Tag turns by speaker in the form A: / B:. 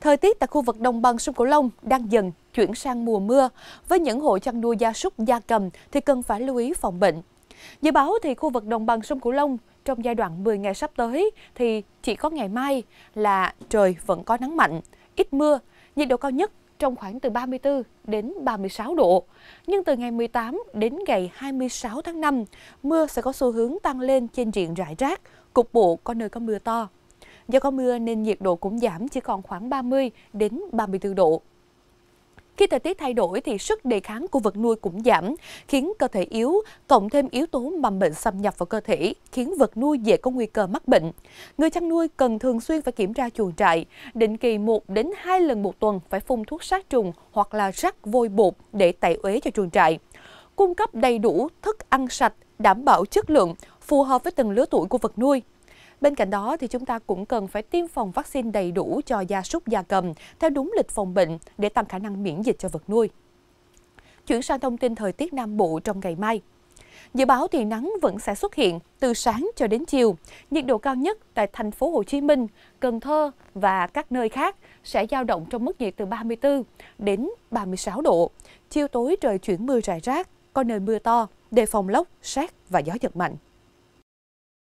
A: Thời tiết tại khu vực đồng bằng sông Cửu Long đang dần chuyển sang mùa mưa. Với những hộ chăn nuôi gia súc, gia cầm thì cần phải lưu ý phòng bệnh. Dự báo thì khu vực đồng bằng sông Cửu Long trong giai đoạn 10 ngày sắp tới thì chỉ có ngày mai là trời vẫn có nắng mạnh, ít mưa, nhiệt độ cao nhất trong khoảng từ 34 đến 36 độ. Nhưng từ ngày 18 đến ngày 26 tháng 5, mưa sẽ có xu hướng tăng lên trên diện rải rác, cục bộ có nơi có mưa to. Do có mưa nên nhiệt độ cũng giảm chỉ còn khoảng 30 đến 34 độ. Khi thời tiết thay đổi thì sức đề kháng của vật nuôi cũng giảm, khiến cơ thể yếu, cộng thêm yếu tố mầm bệnh xâm nhập vào cơ thể, khiến vật nuôi dễ có nguy cơ mắc bệnh. Người chăn nuôi cần thường xuyên phải kiểm tra chuồng trại, định kỳ 1 đến 2 lần một tuần phải phun thuốc sát trùng hoặc là rắc vôi bột để tẩy uế cho chuồng trại. Cung cấp đầy đủ thức ăn sạch, đảm bảo chất lượng, phù hợp với từng lứa tuổi của vật nuôi Bên cạnh đó, thì chúng ta cũng cần phải tiêm phòng vaccine đầy đủ cho gia súc gia cầm theo đúng lịch phòng bệnh để tăng khả năng miễn dịch cho vật nuôi. Chuyển sang thông tin thời tiết Nam Bộ trong ngày mai. Dự báo thì nắng vẫn sẽ xuất hiện từ sáng cho đến chiều. Nhiệt độ cao nhất tại thành phố Hồ Chí Minh, Cần Thơ và các nơi khác sẽ dao động trong mức nhiệt từ 34 đến 36 độ. Chiều tối trời chuyển mưa rải rác, có nơi mưa to, đề phòng lốc, sét và gió giật mạnh.